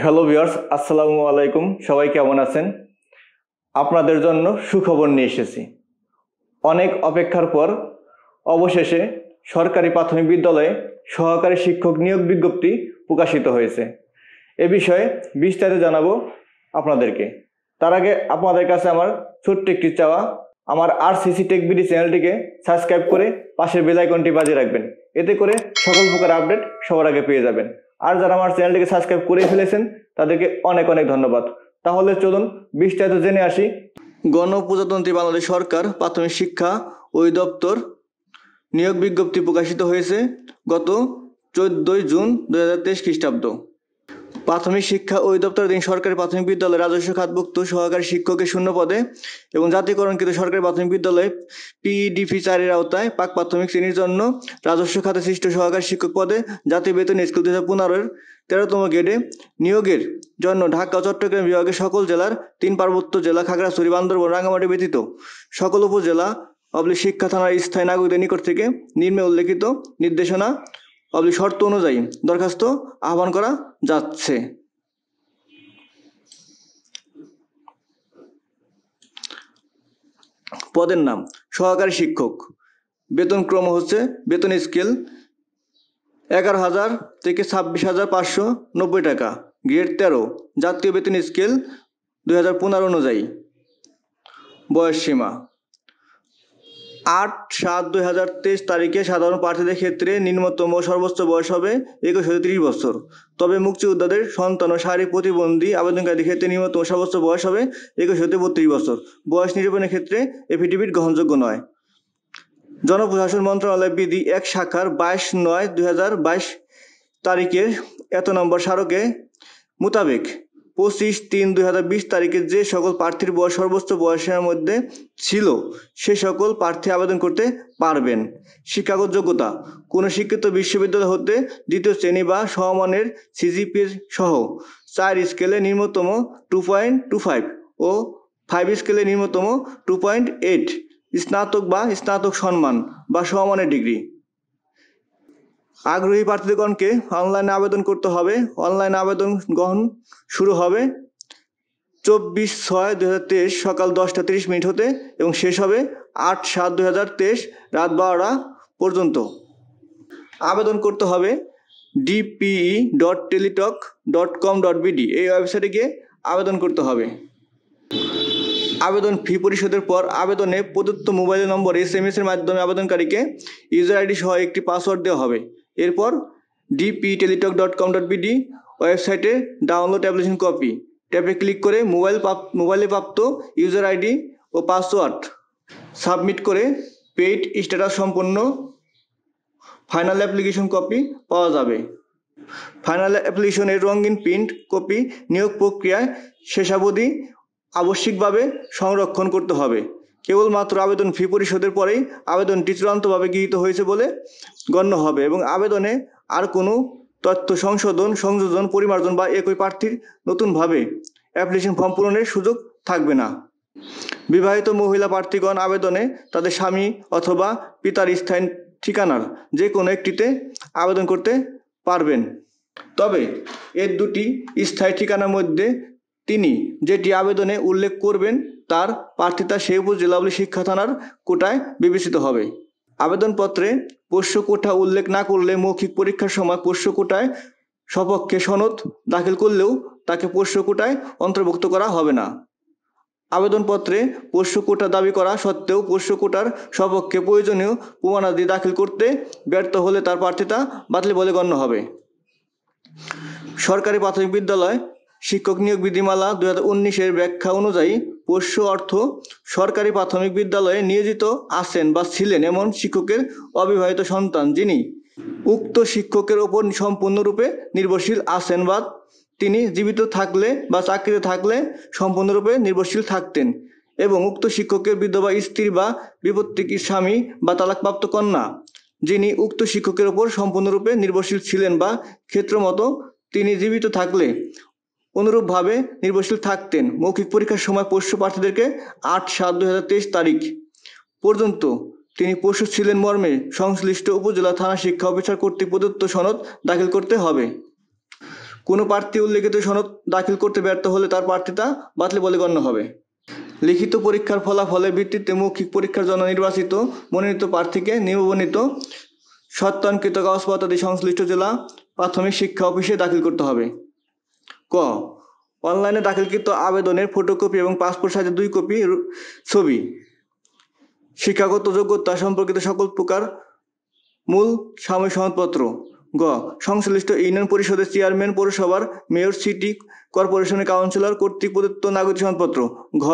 hello viewers আসসালামু আলাইকুম সবাই কেমন আছেন আপনাদের জন্য সুখবর নিয়ে এসেছি অনেক অপেক্ষার পর অবশেষে সরকারি প্রাথমিক বিদ্যালয়ে সহকারী শিক্ষক নিয়োগ বিজ্ঞপ্তি প্রকাশিত হয়েছে এ বিষয়ে বিস্তারিত জানাবো আপনাদেরকে তার আগে আপনাদের কাছে আমার ছোট্ট একটি চাওয়া আমার আর সিসি টেক বিডি চ্যানেলটিকে সাবস্ক্রাইব করে পাশের বেলাইকনটি বাজিয়ে রাখবেন এতে করে সকল প্রকার আপডেট সবার আগে পেয়ে যাবেন আর যারা আমার চ্যানেলটিকে সাবস্ক্রাইব করে ফেলেছেন তাদেরকে অনেক অনেক ধন্যবাদ তাহলে চলুন বিস্তারিত জেনে আসি গণপ্রজাতন্ত্রী বাংলাদেশ সরকার প্রাথমিক শিক্ষা অধিদপ্তর নিয়োগ বিজ্ঞপ্তি প্রকাশিত হয়েছে গত চোদ্দই জুন দু হাজার তেইশ খ্রিস্টাব্দ প্রাথমিক শিক্ষা দিন সরকারি প্রাথমিক বিদ্যালয়ে রাজস্ব খাতভুক্ত সহকারী শিক্ষকের শূন্য পদে এবং জাতীয়করণকৃত সরকারি প্রাথমিক বিদ্যালয়ে পিডিপি চারের আওতায় পাক প্রাথমিক শ্রেণীর জন্য রাজস্ব খাতে সৃষ্ট সহকারী শিক্ষক পদে জাতীয় বেতন স্কুল দুই হাজার তেরোতম গেডে নিয়োগের জন্য ঢাকা চট্টগ্রাম বিভাগের সকল জেলার তিন পার্বত্য জেলা খাগড়াছড়ি বান্দরবন রাঙ্গামাটি ব্যতীত সকল উপজেলা অবলি শিক্ষা থানার স্থায়ী নাগরিকদের নিকট থেকে নিম্নে উল্লেখিত নির্দেশনা পাবলিক শর্ত অনুযায়ী দরখাস্ত আহ্বান করা যাচ্ছে পদের নাম সহকারী শিক্ষক বেতন ক্রম হচ্ছে বেতন স্কেল এগারো হাজার থেকে ছাব্বিশ হাজার পাঁচশো নব্বই টাকা গ্রেড তেরো জাতীয় বেতন স্কেল দুই হাজার পনেরো অনুযায়ী বয়সসীমা আট সাত দুই হাজার তেইশ তারিখে সাধারণ প্রার্থীদের ক্ষেত্রে নিম্নতম সর্বোচ্চ বয়স হবে একুশ হতে ত্রিশ বছর তবে মুক্তিযোদ্ধাদের সন্তান ও শারীরিক প্রতিবন্ধী আবেদনকারীদের ক্ষেত্রে নিম্নতম সর্বোচ্চ বয়স হবে একুশ হতে বত্রিশ বছর বয়স নিরূপণের ক্ষেত্রে এফিডেভিট গ্রহণযোগ্য নয় জনপ্রশাসন মন্ত্রণালয় বিধি এক শাখার বাইশ নয় দুই হাজার বাইশ তারিখের এত নম্বর স্মারকে মোতাবেক পঁচিশ তিন দুই হাজার বিশ তারিখে যে সকল প্রার্থীর বয়স সর্বোচ্চ বয়সের মধ্যে ছিল সে সকল প্রার্থী আবেদন করতে পারবেন শিক্ষাগত যোগ্যতা কোনো শিক্ষিত বিশ্ববিদ্যালয় হতে দ্বিতীয় শ্রেণী বা সমমানের সিজিপির সহ চার স্কেলে নিম্নতম টু পয়েন্ট টু ফাইভ ও ফাইভ স্কেলে নিম্নতম টু পয়েন্ট এইট স্নাতক বা স্নাতক সম্মান বা সমমানের ডিগ্রি আগ্রহী প্রার্থীগণকে অনলাইনে আবেদন করতে হবে অনলাইন আবেদন গ্রহণ শুরু হবে চব্বিশ ছয় দু হাজার তেইশ সকাল দশটা তিরিশ মিনিট হতে এবং শেষ হবে আট সাত দু হাজার তেইশ রাত বারোটা পর্যন্ত আবেদন করতে হবে DPE dot Teletalk dot com dot BD এই ওয়েবসাইটে গিয়ে আবেদন করতে হবে আবেদন ফি পরিশোধের পর আবেদনে প্রদত্ত মোবাইল নম্বর এস এম এর মাধ্যমে আবেদনকারীকে ইউজার আইডি সহ একটি পাসওয়ার্ড দেওয়া হবে এরপর DP Teletalk dot com dot BD ওয়েবসাইটে ডাউনলোড অ্যাপ্লিকেশন কপি ট্যাপে ক্লিক করে মোবাইল মোবাইলে প্রাপ্ত ইউজার আইডি ও পাসওয়ার্ড সাবমিট করে পেইড স্ট্যাটাস সম্পন্ন ফাইনাল অ্যাপ্লিকেশন কপি পাওয়া যাবে ফাইনাল অ্যাপ্লিকেশনের রঙিন প্রিন্ট কপি নিয়োগ প্রক্রিয়ায় শেষাবধি আবশ্যিকভাবে সংরক্ষণ করতে হবে কেবলমাত্র আবেদন ফি পরিশোধের পরেই আবেদনটি চূড়ান্তভাবে গৃহীত হয়েছে বলে গণ্য হবে এবং আবেদনে আর কোনো তথ্য সংশোধন সংযোজন পরিমার্জন বা একই প্রার্থীর নতুনভাবে অ্যাপ্লিকেশন ফর্ম পূরণের সুযোগ থাকবে না বিবাহিত মহিলা প্রার্থীগণ আবেদনে তাদের স্বামী অথবা পিতার স্থায়ী ঠিকানার যে কোনো একটিতে আবেদন করতে পারবেন তবে এর দুটি স্থায়ী ঠিকানার মধ্যে তিনি যেটি আবেদনে উল্লেখ করবেন তার প্রার্থিতা সেই উপজেলাগুলি শিক্ষা থানার কোটায় বিবেচিত হবে আবেদনপত্রে পোষ্য কোটা উল্লেখ না করলে মৌখিক পরীক্ষার সময় পোষ্য কোটায় সপক্ষে সনদ দাখিল করলেও তাকে পোষ্য কোটায় অন্তর্ভুক্ত করা হবে না আবেদনপত্রে পোষ্য কোটা দাবি করা সত্ত্বেও পোষ্য কোটার সপক্ষে প্রয়োজনীয় প্রমাণাদি দাখিল করতে ব্যর্থ হলে তার প্রার্থিতা বাতিল বলে গণ্য হবে সরকারি প্রাথমিক বিদ্যালয় শিক্ষক নিয়োগ বিধিমালা দুই হাজার ব্যাখ্যা অনুযায়ী পোষ্য অর্থ সরকারি প্রাথমিক বিদ্যালয়ে নিয়োজিত আছেন বা ছিলেন এমন শিক্ষকের অবিবাহিত সন্তান যিনি উক্ত শিক্ষকের ওপর সম্পূর্ণরূপে নির্ভরশীল আছেন বা তিনি জীবিত থাকলে বা চাকরিতে থাকলে সম্পূর্ণরূপে নির্ভরশীল থাকতেন এবং উক্ত শিক্ষকের বিধবা স্ত্রী বা বিপত্তিক স্বামী বা তালাকপ্রাপ্ত কন্যা যিনি উক্ত শিক্ষকের ওপর সম্পূর্ণরূপে নির্ভরশীল ছিলেন বা ক্ষেত্রমতো তিনি জীবিত থাকলে অনুরূপভাবে নির্ভরশীল থাকতেন মৌখিক পরীক্ষার সময় পোষ্য প্রার্থীদেরকে আট সাত দুই তারিখ পর্যন্ত তিনি পশু ছিলেন মর্মে সংশ্লিষ্ট উপজেলা থানা শিক্ষা অফিসার কর্তৃক প্রদত্ত সনদ দাখিল করতে হবে কোনো প্রার্থী উল্লেখিত সনদ দাখিল করতে ব্যর্থ হলে তার প্রার্থীতা বাতিল বলে গণ্য হবে লিখিত পরীক্ষার ফলাফলের ভিত্তিতে মৌখিক পরীক্ষার জন্য নির্বাচিত মনোনীত প্রার্থীকে নিবন্ধিত সত্যায়নকৃত কাগজপত্র সংশ্লিষ্ট জেলা প্রাথমিক শিক্ষা অফিসে দাখিল করতে হবে ক অনলাইনে দাখিলকৃত আবেদনের ফটোকপি এবং পাসপোর্ট সাইজের দুই কপি ছবি শিক্ষাগত যোগ্যতা সম্পর্কিত সকল প্রকার মূল সাময়িক সনদপত্র গ সংশ্লিষ্ট ইউনিয়ন পরিষদের চেয়ারম্যান পৌরসভার মেয়র সিটি কর্পোরেশনের কাউন্সিলর কর্তৃক প্রদত্ত নাগরিক সনদপত্র ঘ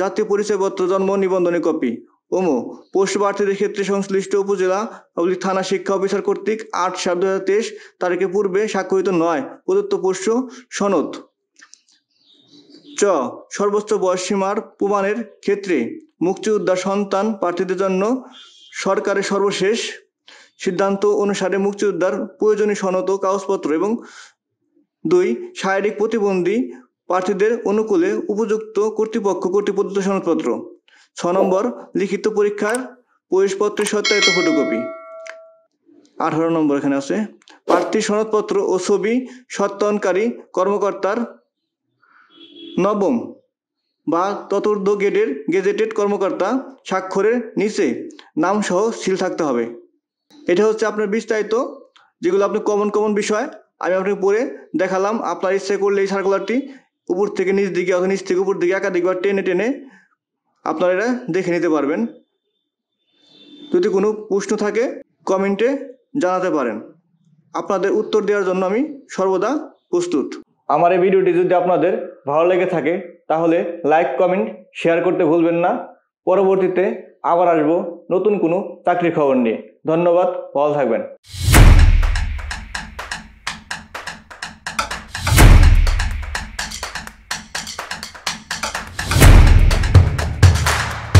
জাতীয় পরিচয়পত্র জন্ম নিবন্ধনের কপি ওমো পোস্ট প্রার্থীদের ক্ষেত্রে সংশ্লিষ্ট উপজেলা পাবলিক থানা শিক্ষা অফিসার কর্তৃক আট সাত দু হাজার তেইশ তারিখে পূর্বে স্বাক্ষরিত নয় প্রদত্ত পোষ্য সনদ চ সর্বোচ্চ সীমার প্রমাণের ক্ষেত্রে মুক্তিযোদ্ধা সন্তান প্রার্থীদের জন্য সরকারের সর্বশেষ সিদ্ধান্ত অনুসারে মুক্তিযোদ্ধার প্রয়োজনীয় সনদ ও কাগজপত্র এবং দুই শারীরিক প্রতিবন্ধী প্রার্থীদের অনুকূলে উপযুক্ত কর্তৃপক্ষ কর্তৃপক্ষ সনদপত্র ছ নম্বর লিখিত পরীক্ষার প্রবেশপত্রের সত্যায়িত ফটোকপি আঠারো নম্বর এখানে আছে প্রার্থী সনদপত্র ও ছবি সত্যায়নকারী কর্মকর্তার নবম বা চতুর্থ গেটের গেজেটেড কর্মকর্তা স্বাক্ষরের নিচে নাম সহ সিল থাকতে হবে এটা হচ্ছে আপনার বিস্তারিত যেগুলো আপনি কমন কমন বিষয় আমি আপনাকে পড়ে দেখালাম আপনার ইচ্ছে করলে এই সার্কুলারটি উপর থেকে নিচ দিকে অথবা নিচ থেকে উপর দিকে একাধিকবার টেনে টেনে আপনারা এটা দেখে নিতে পারবেন যদি কোনো প্রশ্ন থাকে কমেন্টে জানাতে পারেন আপনাদের উত্তর দেওয়ার জন্য আমি সর্বদা প্রস্তুত আমার এই ভিডিওটি যদি আপনাদের ভালো লেগে থাকে তাহলে লাইক কমেন্ট শেয়ার করতে ভুলবেন না পরবর্তীতে আবার আসবো নতুন কোনো চাকরির খবর নিয়ে ধন্যবাদ ভালো থাকবেন